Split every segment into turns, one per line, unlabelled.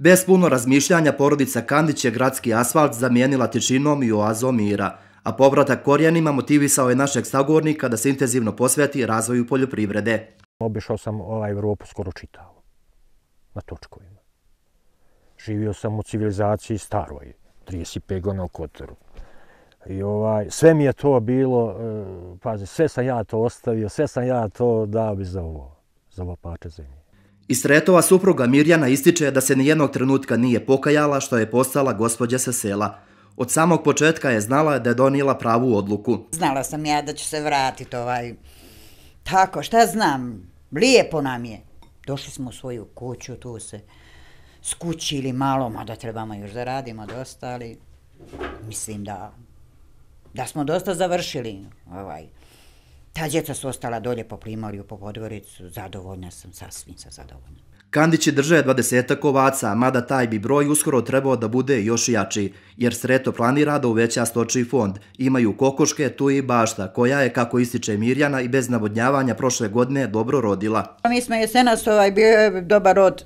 Bez puno razmišljanja porodica Kandić je gradski asfalt zamijenila tičinom i oazom mira, a povratak korijenima motivisao je našeg stagornika da se intenzivno posveti razvoju poljoprivrede.
Obišao sam ovaj Evropu skoro čitao na točkovima. Živio sam u civilizaciji staroj, 35 godina u Kotoru. I ovaj, sve mi je to bilo, e, pazi, sve sam ja to ostavio, sve sam ja to dao bi za ovo, za ovo pače zemlje.
Isretova supruga Mirjana ističe da se nijednog trenutka nije pokajala što je postala gospodja sa sela. Od samog početka je znala da je donijela pravu odluku.
Znala sam ja da ću se vratiti ovaj... Tako, šta znam, lijepo nam je. Došli smo u svoju kuću, tu se skućili malo, mada trebamo još da radimo dosta, ali mislim da, da smo dosta završili. Ovaj. Ta djeca su ostala dolje po primorju, po podvoricu, zadovoljna sam, sasvim sa zadovoljna.
Kandić je držaja dvadesetak ovaca, mada taj bi broj uskoro trebao da bude još jači, jer sreto planira da uveća stočiji fond. Imaju kokoške, tu i bašta, koja je, kako ističe Mirjana, i bez navodnjavanja prošle godine dobro rodila.
Pa mi smo jesenas ovaj bio dobar rod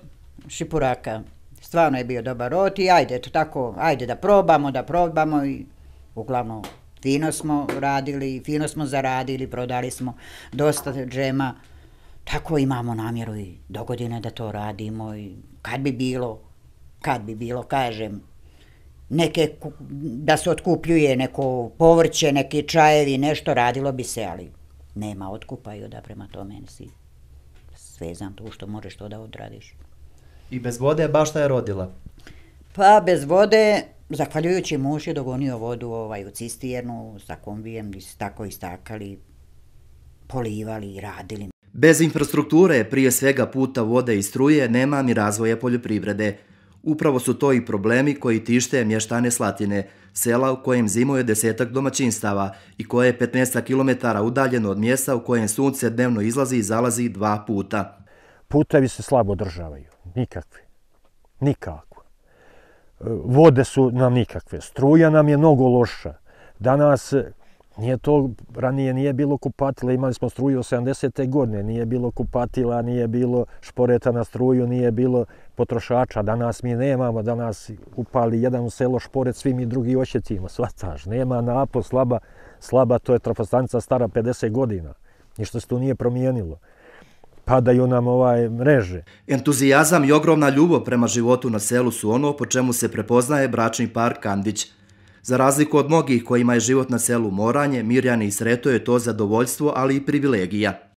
šipuraka. Stvarno je bio dobar rod i ajde, to tako, ajde da probamo, da probamo i uglavnom Fino smo radili, fino smo zaradili, prodali smo dosta džema. Tako imamo namjeru i do godine da to radimo i kad bi bilo, kad bi bilo, kažem, neke, da se otkupljuje neko povrće, neki čajevi, nešto, radilo bi se, ali nema otkupa i da prema tome si svezan tu što možeš to da odradiš. I bez vode baš šta je rodila? Pa bez vode Zahvaljujući muž je dogonio vodu ovaj, u cistijernu sa kombijem gdje se tako istakali, polivali i radili.
Bez infrastrukture, prije svega puta vode i struje, nema ni razvoja poljoprivrede. Upravo su to i problemi koji tište mještane Slatine, sela u kojem zimuje desetak domaćinstava i koje je 15 km udaljeno od mjesta u kojem sunce dnevno izlazi i zalazi dva puta. Putevi se slabo državaju,
nikakvi, nikako vode su nam nikakve, struja nam je mnogo loša. Danas eh, nije to, ranije nije bilo kupatila, imali smo struju u 80. godine, nije bilo kupatila, nije bilo šporeta na struju, nije bilo potrošača, danas mi nemamo, danas upali jedan u selo šporet, svi mi drugi sva taž, nema napo, slaba, slaba, to je trafostanica stara 50 godina, ništa se tu nije promijenilo padaju nam ovaj mreže.
Entuzijazam i ogromna ljubav prema životu na selu su ono po čemu se prepoznaje bračni par Kandić. Za razliku od mnogih kojima je život na selu moranje, Mirjani i Sreto je to zadovoljstvo, ali i privilegija.